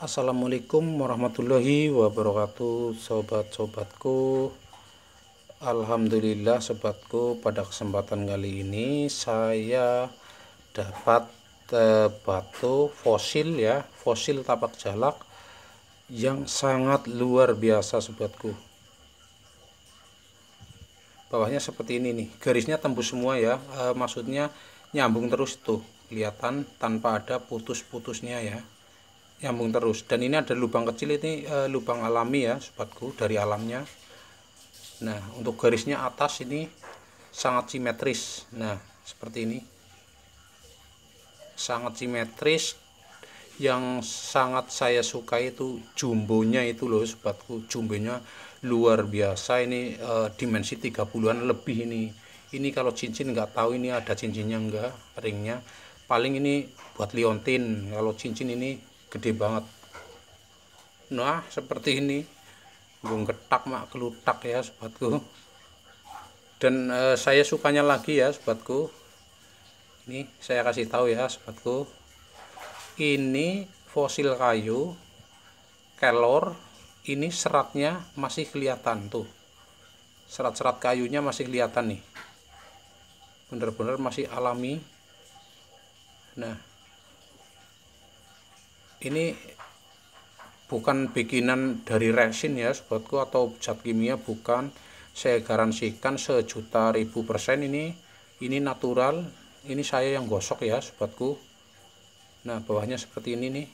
Assalamualaikum warahmatullahi wabarakatuh sobat-sobatku Alhamdulillah sobatku pada kesempatan kali ini saya dapat eh, batu fosil ya fosil tapak jalak yang sangat luar biasa sobatku bawahnya seperti ini nih garisnya tembus semua ya e, maksudnya nyambung terus tuh kelihatan tanpa ada putus-putusnya ya nyambung terus dan ini ada lubang kecil ini e, lubang alami ya sobatku dari alamnya nah untuk garisnya atas ini sangat simetris nah seperti ini sangat simetris yang sangat saya suka itu jumbonya itu loh sobatku jumbonya luar biasa ini e, dimensi 30an lebih ini ini kalau cincin nggak tahu ini ada cincinnya enggak ringnya paling ini buat liontin kalau cincin ini gede banget nah seperti ini gue ketak mak kelutak ya sobatku dan e, saya sukanya lagi ya sobatku ini saya kasih tahu ya sobatku ini fosil kayu kelor ini seratnya masih kelihatan tuh serat-serat kayunya masih kelihatan nih bener-bener masih alami nah ini bukan bikinan dari resin ya sobatku atau zat kimia bukan saya garansikan sejuta ribu persen ini ini natural ini saya yang gosok ya sobatku nah bawahnya seperti ini nih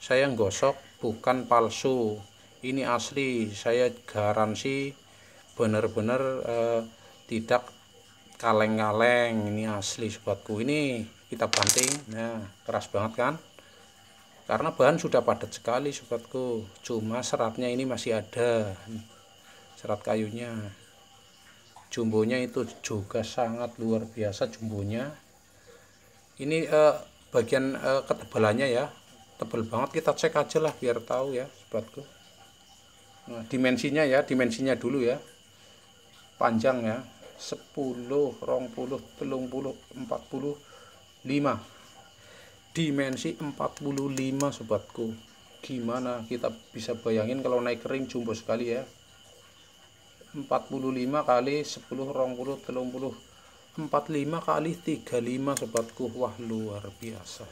saya yang gosok bukan palsu ini asli saya garansi benar-benar eh, tidak kaleng-kaleng ini asli sobatku ini kita banting nah keras banget kan karena bahan sudah padat sekali sobatku cuma seratnya ini masih ada serat kayunya jumbonya itu juga sangat luar biasa jumbonya ini eh, bagian eh, ketebalannya ya tebal banget kita cek aja lah biar tahu ya sobatku nah, dimensinya ya dimensinya dulu ya panjang ya 10 rong puluh telung puluh empat puluh lima dimensi 45 sobatku gimana kita bisa bayangin kalau naik ring jumbo sekali ya 45 kali 10 rong puluh telung puluh 45 kali 35 sobatku wah luar biasa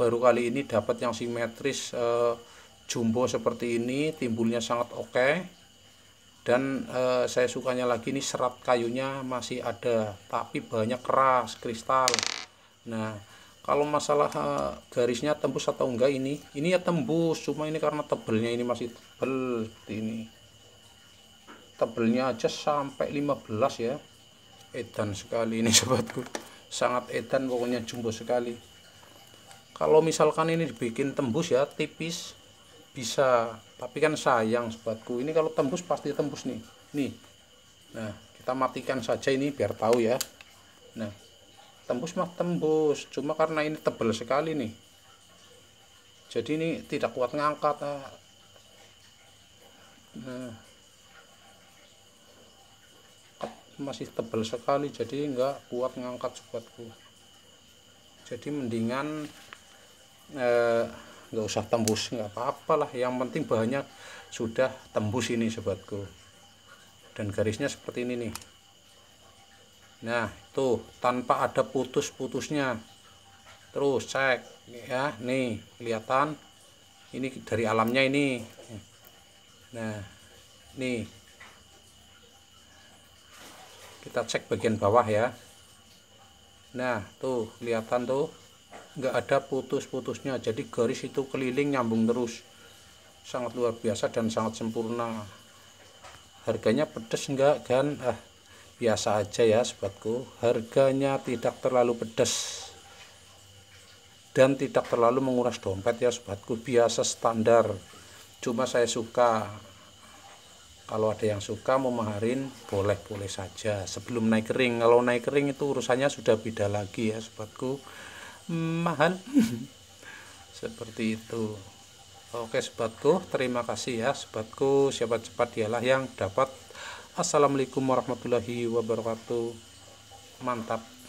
baru kali ini dapat yang simetris eh, jumbo seperti ini timbulnya sangat oke okay. dan eh, saya sukanya lagi ini serat kayunya masih ada tapi banyak keras kristal nah kalau masalah eh, garisnya tembus atau enggak ini ini ya tembus cuma ini karena tebelnya ini masih tebel ini tebelnya aja sampai 15 ya edan sekali ini sobatku sangat edan pokoknya jumbo sekali kalau misalkan ini dibikin tembus ya tipis bisa tapi kan sayang sobatku ini kalau tembus pasti tembus nih nih nah kita matikan saja ini biar tahu ya nah tembus mah tembus cuma karena ini tebal sekali nih jadi ini tidak kuat ngangkat nah masih tebal sekali jadi enggak kuat ngangkat sekuatku jadi mendingan eh, nggak usah tembus nggak apa apalah yang penting bahannya sudah tembus ini sobatku dan garisnya seperti ini nih nah tuh tanpa ada putus-putusnya terus cek ya nih kelihatan ini dari alamnya ini nah nih kita cek bagian bawah ya nah tuh kelihatan tuh nggak ada putus-putusnya jadi garis itu keliling nyambung terus sangat luar biasa dan sangat sempurna harganya pedes enggak kan ah biasa aja ya sobatku harganya tidak terlalu pedas dan tidak terlalu menguras dompet ya sobatku biasa standar cuma saya suka kalau ada yang suka memaharin boleh-boleh saja sebelum naik kering kalau naik kering itu urusannya sudah beda lagi ya sobatku mahal seperti itu oke sobatku terima kasih ya sobatku siapa cepat dialah yang dapat Assalamualaikum warahmatullahi wabarakatuh. Mantap.